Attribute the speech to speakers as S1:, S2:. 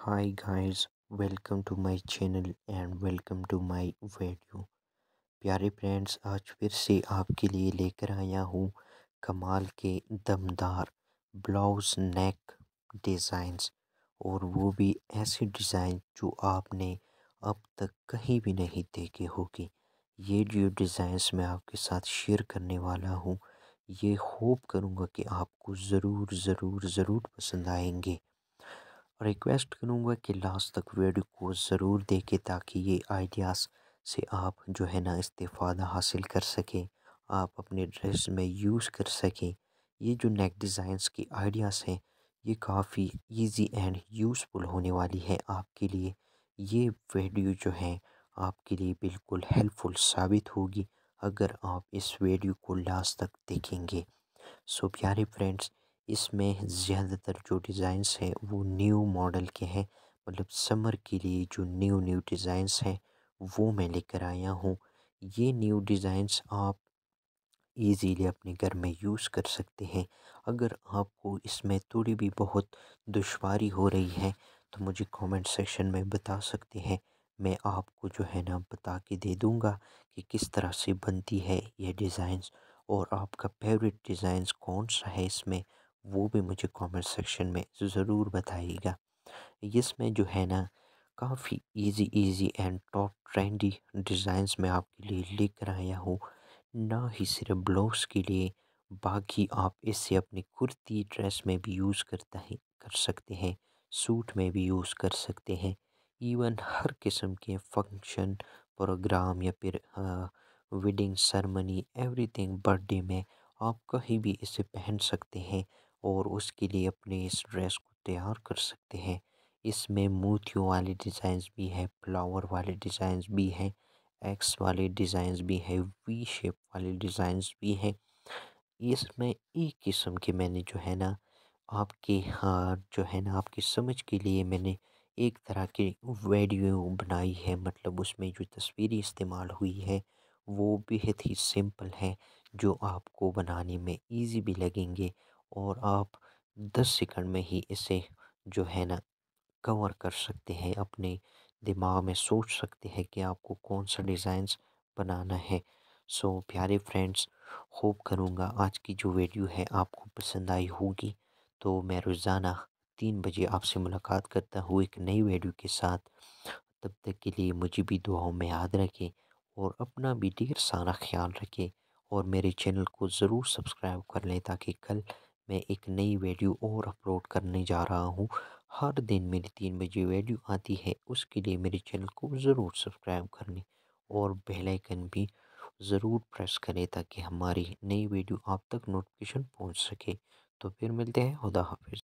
S1: hi guys welcome to my channel and welcome to my video प्यारे friends आज फिर से आपके लिए लेकर आया हूँ कमाल के दमदार ब्लाउज नेक डिज़ाइंस और वो भी ऐसे डिज़ाइन जो आपने अब तक कहीं भी नहीं देखे होगी ये जो डिज़ाइंस मैं आपके साथ शेयर करने वाला हूँ ये होप करूँगा कि आपको ज़रूर ज़रूर ज़रूर पसंद आएंगे रिक्वेस्ट करूँगा कि लास्ट तक वीडियो को ज़रूर देखें ताकि ये आइडियाज़ से आप जो है ना इस्तेफादा हासिल कर सकें आप अपने ड्रेस में यूज़ कर सकें ये जो नेक डिज़ाइंस की आइडियाज़ हैं ये काफ़ी इजी एंड यूज़फुल होने वाली है आपके लिए ये वीडियो जो है आपके लिए बिल्कुल हेल्पफुल साबित होगी अगर आप इस वीडियो को लास्ट तक देखेंगे सो प्यारे फ्रेंड्स इसमें ज़्यादातर जो डिज़ाइंस हैं वो न्यू मॉडल के हैं मतलब समर के लिए जो न्यू न्यू डिज़ाइंस हैं वो मैं लेकर आया हूँ ये न्यू डिज़ाइंस आप इजीली अपने घर में यूज़ कर सकते हैं अगर आपको इसमें थोड़ी भी बहुत दुशारी हो रही है तो मुझे कमेंट सेक्शन में बता सकते हैं मैं आपको जो है ना बता के दे दूँगा कि किस तरह से बनती है ये डिज़ाइंस और आपका फेवरेट डिज़ाइंस कौन सा है इसमें वो भी मुझे कमेंट सेक्शन में ज़रूर बताइएगा इसमें जो है ना काफ़ी easy easy and top trendy designs में आपके लिए लेकर आया हूँ ना ही सिर्फ ब्लाउज के लिए बाकी आप इससे अपनी कुर्ती ड्रेस में भी यूज़ करता है कर सकते हैं सूट में भी यूज़ कर सकते हैं इवन हर किस्म के फंक्शन प्रोग्राम या फिर वेडिंग सेरेमनी एवरीथिंग बर्थडे में आप कहीं भी इसे पहन सकते हैं और उसके लिए अपने इस ड्रेस को तैयार कर सकते हैं इसमें मोतियों वाले डिजाइंस भी हैं फ्लावर वाले डिजाइंस भी हैं एक्स वाले डिजाइंस भी हैं वी शेप वाले डिजाइंस भी हैं इसमें एक किस्म के मैंने जो है ना आपके हाँ जो है ना आपकी समझ के लिए मैंने एक तरह की वीडियो बनाई है मतलब उसमें जो तस्वीरें इस्तेमाल हुई है वो बेहद ही सिंपल है जो आपको बनाने में इजी भी लगेंगे और आप दस सेकंड में ही इसे जो है ना कवर कर सकते हैं अपने दिमाग में सोच सकते हैं कि आपको कौन सा डिज़ाइंस बनाना है सो so, प्यारे फ्रेंड्स होप करूँगा आज की जो वीडियो है आपको पसंद आई होगी तो मैं रोज़ाना तीन बजे आपसे मुलाकात करता हूँ एक नई वीडियो के साथ तब तक के लिए मुझे भी दुआओं में याद रखें और अपना भी ढेर सारा ख्याल रखें और मेरे चैनल को ज़रूर सब्सक्राइब कर लें ताकि कल मैं एक नई वीडियो और अपलोड करने जा रहा हूँ हर दिन मेरी तीन बजे वीडियो आती है उसके लिए मेरे चैनल को ज़रूर सब्सक्राइब करने और बेलाइकन भी ज़रूर प्रेस करें ताकि हमारी नई वीडियो आप तक नोटिफिकेशन पहुँच सके तो फिर मिलते हैं खुदा हाफिज़